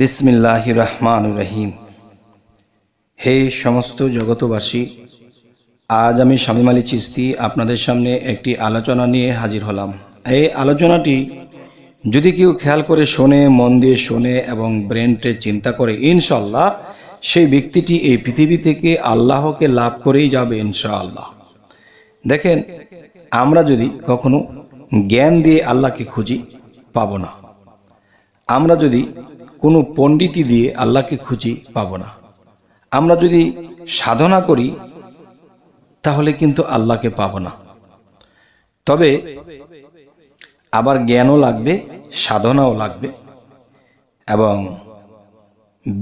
বিসমিল্লাহ রহমান রহিম হে সমস্ত জগতবাসী আজ আমি স্বামী আলী চিস্তি আপনাদের সামনে একটি আলোচনা নিয়ে হাজির হলাম এই আলোচনাটি যদি কেউ খেয়াল করে শোনে মন দিয়ে শোনে এবং ব্রেনটে চিন্তা করে ইনশাল্লাহ সেই ব্যক্তিটি এই পৃথিবী থেকে আল্লাহকে লাভ করেই যাবে ইনশাআল্লাহ দেখেন আমরা যদি কখনো জ্ঞান দিয়ে আল্লাহকে খুঁজি পাব না আমরা যদি কোনো পণ্ডিতি দিয়ে আল্লাহকে খুঁজি পাব না আমরা যদি সাধনা করি তাহলে কিন্তু আল্লাহকে পাব না তবে আবার জ্ঞানও লাগবে সাধনাও লাগবে এবং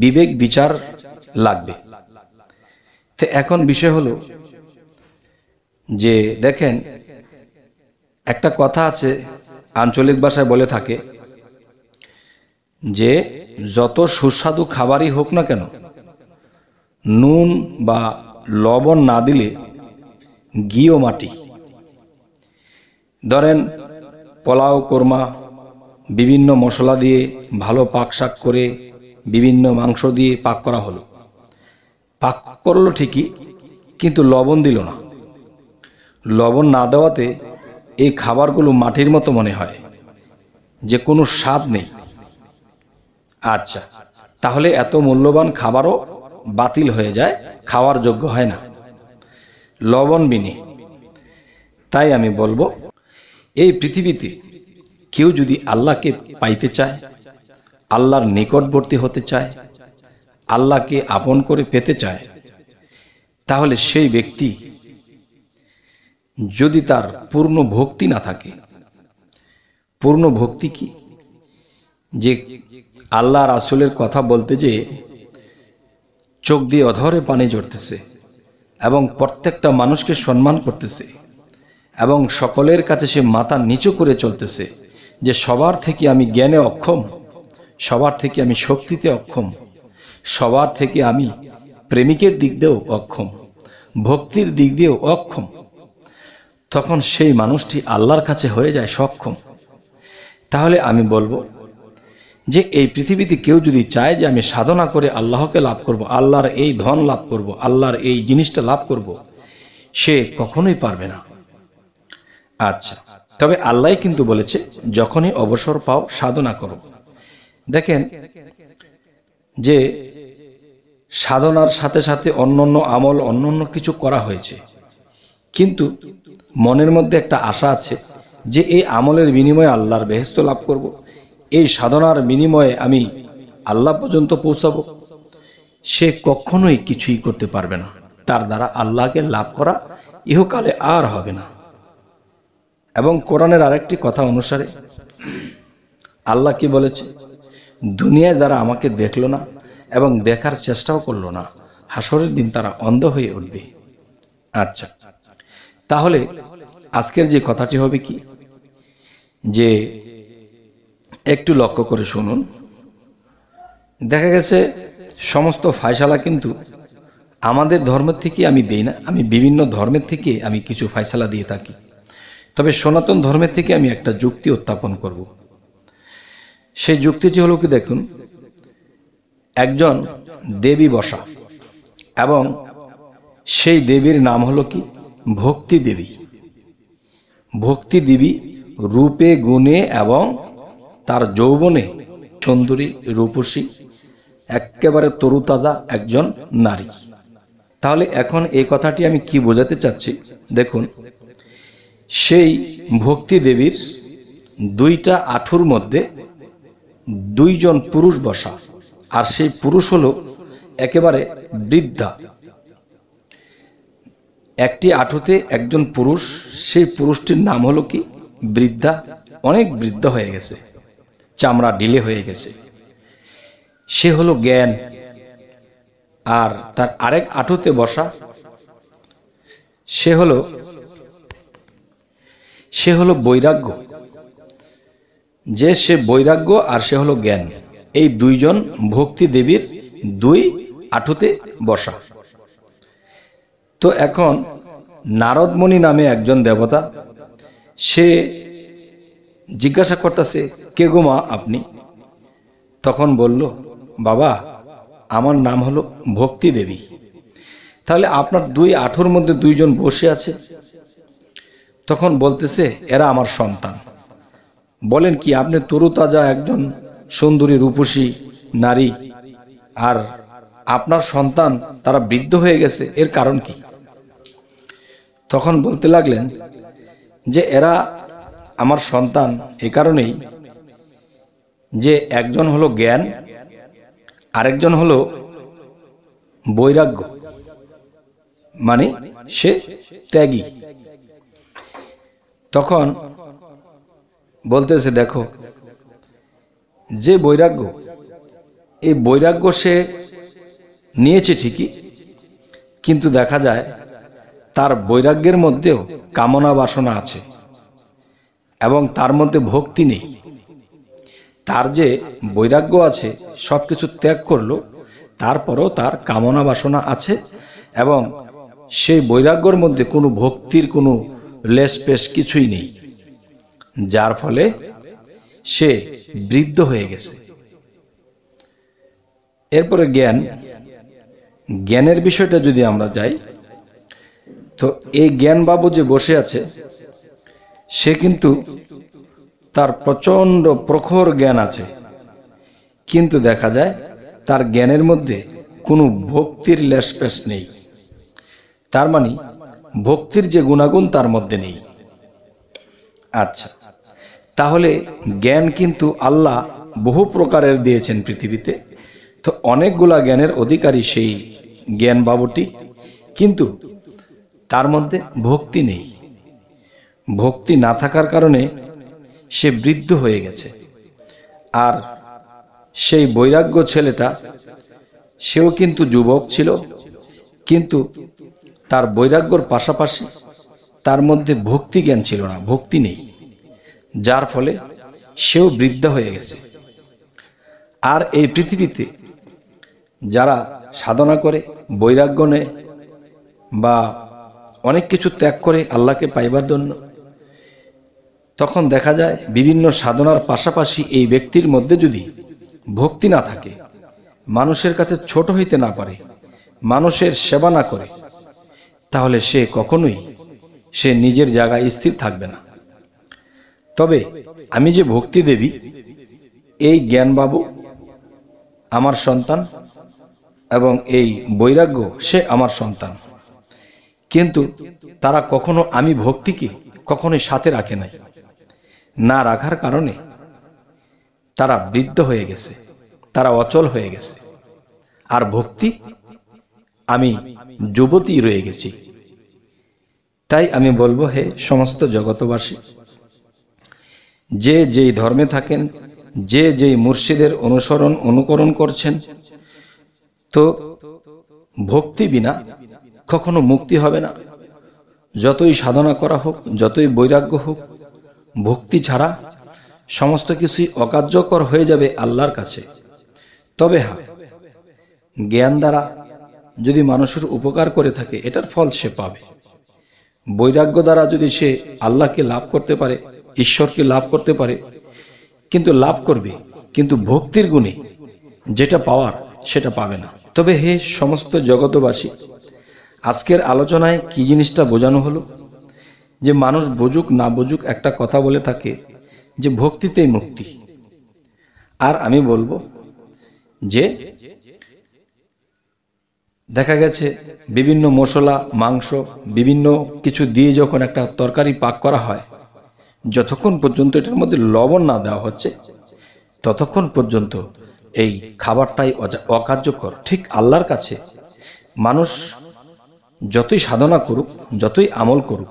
বিবেক বিচার লাগবে তো এখন বিষয় হলো যে দেখেন একটা কথা আছে আঞ্চলিক ভাষায় বলে থাকে যে যত সুস্বাদু খাবারই হোক না কেন নুন বা লবণ না দিলে ও মাটি ধরেন পোলাও কোরমা বিভিন্ন মশলা দিয়ে ভালো পাক শাক করে বিভিন্ন মাংস দিয়ে পাক করা হলো পাক করলো ঠিকই কিন্তু লবণ দিল না লবণ না দেওয়াতে এই খাবারগুলো মাটির মতো মনে হয় যে কোনো স্বাদ নেই আচ্ছা তাহলে এত মূল্যবান খাবারও বাতিল হয়ে যায় খাওয়ার যোগ্য হয় না লবণবিনী তাই আমি বলবো এই পৃথিবীতে কেউ যদি আল্লাহকে পাইতে চায় আল্লাহর নিকটবর্তী হতে চায় আল্লাহকে আপন করে পেতে চায় তাহলে সেই ব্যক্তি যদি তার পূর্ণ ভক্তি না থাকে পূর্ণ ভক্তি কি যে আল্লাহ রাসুলের কথা বলতে যে চোখ দিয়ে অধরে পানি জড়তেছে এবং প্রত্যেকটা মানুষকে সম্মান করতেছে এবং সকলের কাছে সে মাথা নিচু করে চলতেছে যে সবার থেকে আমি জ্ঞানে অক্ষম সবার থেকে আমি শক্তিতে অক্ষম সবার থেকে আমি প্রেমিকের দিক দিয়েও অক্ষম ভক্তির দিক দিয়েও অক্ষম তখন সেই মানুষটি আল্লাহর কাছে হয়ে যায় সক্ষম তাহলে আমি বলবো যে এই পৃথিবীতে কেউ যদি চায় যে আমি সাধনা করে আল্লাহকে লাভ করব আল্লাহর এই ধন লাভ করব আল্লাহর এই জিনিসটা লাভ করব সে কখনোই পারবে না আচ্ছা তবে আল্লাহ কিন্তু বলেছে যখনই অবসর পাও সাধনা করো দেখেন যে সাধনার সাথে সাথে অন্য আমল অন্য অন্য কিছু করা হয়েছে কিন্তু মনের মধ্যে একটা আশা আছে যে এই আমলের বিনিময়ে আল্লাহর বেহেস্ত লাভ করবো এই সাধনার বিনিময়ে আমি আল্লাহ পর্যন্ত পৌঁছাবো সে কখনোই কিছুই করতে পারবে না তার দ্বারা আল্লাহকে লাভ করা ইহকালে আর হবে না এবং কোরআনের আরেকটি কথা অনুসারে আল্লাহ কি বলেছে দুনিয়ায় যারা আমাকে দেখলো না এবং দেখার চেষ্টাও করলো না হাসরের দিন তারা অন্ধ হয়ে উঠবে আচ্ছা তাহলে আজকের যে কথাটি হবে কি যে একটু লক্ষ্য করে শুনুন দেখা গেছে সমস্ত ফায়সালা কিন্তু আমাদের ধর্মের থেকে আমি দেই না আমি বিভিন্ন ধর্মের থেকে আমি কিছু ফায়সালা দিয়ে থাকি তবে সনাতন ধর্মের থেকে আমি একটা যুক্তি উত্থাপন করব সেই যুক্তিটি হলো কি দেখুন একজন দেবী বসা এবং সেই দেবীর নাম হলো কি ভক্তি দেবী ভক্তি দেবী রূপে গুণে এবং তার যৌবনে সুন্দরী রূপসী একেবারে তরুতাজা একজন নারী তাহলে এখন এই কথাটি আমি কি বোঝাতে চাচ্ছি দেখুন সেই ভক্তি দেবীর দুইটা আঠুর মধ্যে দুইজন পুরুষ বসা আর সেই পুরুষ হল একেবারে বৃদ্ধা একটি আঠুতে একজন পুরুষ সেই পুরুষটির নাম হলো কি বৃদ্ধা অনেক বৃদ্ধ হয়ে গেছে চামড়া ঢিলে হয়ে গেছে সে হলো জ্ঞান আর তার আরেক আঠুতে বসা সে হলো সে হলো বৈরাগ্য যে সে বৈরাগ্য আর সে হলো জ্ঞান এই দুইজন ভক্তি দেবীর দুই আঠুতে বসা তো এখন নারদমণি নামে একজন দেবতা সে জিজ্ঞাসা করতেছে কে গো মা আপনি তখন বলল বাবা আমার নাম হলো ভক্তি দেবী তাহলে আপনার দুই আঠুর মধ্যে দুইজন বসে আছে তখন বলতেছে এরা আমার সন্তান বলেন কি আপনি তরুতাজা একজন সুন্দরী রূপসী নারী আর আপনার সন্তান তারা বৃদ্ধ হয়ে গেছে এর কারণ কি তখন বলতে লাগলেন যে এরা আমার সন্তান এ কারণেই যে একজন হলো জ্ঞান আরেকজন হলো বৈরাগ্য মানে সে ত্যাগী তখন বলতেছে দেখো যে বৈরাগ্য এই বৈরাগ্য সে নিয়েছে ঠিকই কিন্তু দেখা যায় তার বৈরাগ্যের মধ্যেও কামনা বাসনা আছে এবং তার মধ্যে ভক্তি নেই তার যে বৈরাগ্য আছে সব কিছু ত্যাগ করল তারপরও তার কামনা বাসনা আছে এবং সেই বৈরাগ্যর মধ্যে কোনো ভক্তির কোনো লেসপেস কিছুই নেই যার ফলে সে বৃদ্ধ হয়ে গেছে এরপরে জ্ঞান জ্ঞানের বিষয়টা যদি আমরা যাই তো এই জ্ঞান বাবু যে বসে আছে সে কিন্তু তার প্রচণ্ড প্রখর জ্ঞান আছে কিন্তু দেখা যায় তার জ্ঞানের মধ্যে কোনো ভক্তির লেসপেস নেই তার মানে ভক্তির যে গুণাগুণ তার মধ্যে নেই আচ্ছা তাহলে জ্ঞান কিন্তু আল্লাহ বহু প্রকারের দিয়েছেন পৃথিবীতে তো অনেকগুলা জ্ঞানের অধিকারী সেই জ্ঞান বাবুটি কিন্তু তার মধ্যে ভক্তি নেই ভক্তি না থাকার কারণে সে বৃদ্ধ হয়ে গেছে আর সেই বৈরাগ্য ছেলেটা সেও কিন্তু যুবক ছিল কিন্তু তার বৈরাগ্যর পাশাপাশি তার মধ্যে ভক্তি জ্ঞান ছিল না ভক্তি নেই যার ফলে সেও বৃদ্ধ হয়ে গেছে আর এই পৃথিবীতে যারা সাধনা করে বৈরাগ্য নেয় বা অনেক কিছু ত্যাগ করে আল্লাহকে পাইবার জন্য তখন দেখা যায় বিভিন্ন সাধনার পাশাপাশি এই ব্যক্তির মধ্যে যদি ভক্তি না থাকে মানুষের কাছে ছোট হইতে না পারে মানুষের সেবা না করে তাহলে সে কখনোই সে নিজের জায়গায় স্থির থাকবে না তবে আমি যে ভক্তি দেবী এই জ্ঞানবাবু আমার সন্তান এবং এই বৈরাগ্য সে আমার সন্তান কিন্তু তারা কখনো আমি ভক্তিকে কখনোই সাথে রাখে নাই না রাখার কারণে তারা বৃদ্ধ হয়ে গেছে তারা অচল হয়ে গেছে আর ভক্তি আমি যুবতী রয়ে গেছি তাই আমি বলবো হে সমস্ত জগতবাসী যে যেই ধর্মে থাকেন যে যেই মুর্শিদের অনুসরণ অনুকরণ করছেন তো ভক্তি বিনা কখনো মুক্তি হবে না যতই সাধনা করা হোক যতই বৈরাগ্য হোক ভক্তি ছাড়া সমস্ত কিছুই অকার্যকর হয়ে যাবে আল্লাহর কাছে তবে হ্যাঁ জ্ঞান দ্বারা যদি মানুষের উপকার করে থাকে এটার ফল সে পাবে বৈরাগ্য দ্বারা যদি সে আল্লাহকে লাভ করতে পারে ঈশ্বরকে লাভ করতে পারে কিন্তু লাভ করবে কিন্তু ভক্তির গুণে যেটা পাওয়ার সেটা পাবে না তবে হে সমস্ত জগতবাসী আজকের আলোচনায় কি জিনিসটা বোঝানো হলো যে মানুষ বুঝুক না বুঝুক একটা কথা বলে থাকে যে ভক্তিতেই মুক্তি আর আমি বলবো যে দেখা গেছে বিভিন্ন মশলা মাংস বিভিন্ন কিছু দিয়ে যখন একটা তরকারি পাক করা হয় যতক্ষণ পর্যন্ত এটার মধ্যে লবণ না দেওয়া হচ্ছে ততক্ষণ পর্যন্ত এই খাবারটাই অকার্যকর ঠিক আল্লাহর কাছে মানুষ যতই সাধনা করুক যতই আমল করুক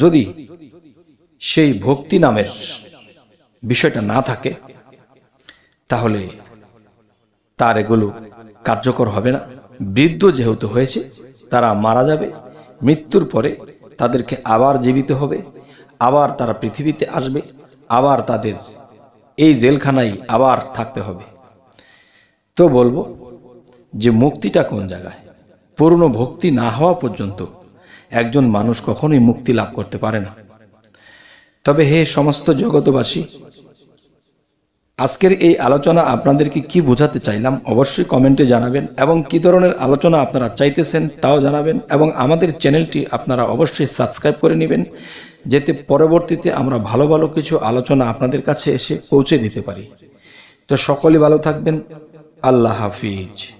যদি সেই ভক্তি নামের বিষয়টা না থাকে তাহলে তার এগুলো কার্যকর হবে না বৃদ্ধ যেহেতু হয়েছে তারা মারা যাবে মৃত্যুর পরে তাদেরকে আবার জীবিত হবে আবার তারা পৃথিবীতে আসবে আবার তাদের এই জেলখানায় আবার থাকতে হবে তো বলবো যে মুক্তিটা কোন জায়গায় পূর্ণ ভক্তি না হওয়া পর্যন্ত একজন মানুষ কখনোই মুক্তি লাভ করতে পারে না তবে হে সমস্ত জগতবাসী আজকের এই আলোচনা আপনাদেরকে কি বোঝাতে চাইলাম অবশ্যই কমেন্টে জানাবেন এবং কি ধরনের আলোচনা আপনারা চাইতেছেন তাও জানাবেন এবং আমাদের চ্যানেলটি আপনারা অবশ্যই সাবস্ক্রাইব করে নেবেন যাতে পরবর্তীতে আমরা ভালো ভালো কিছু আলোচনা আপনাদের কাছে এসে পৌঁছে দিতে পারি তো সকলে ভালো থাকবেন আল্লাহ হাফিজ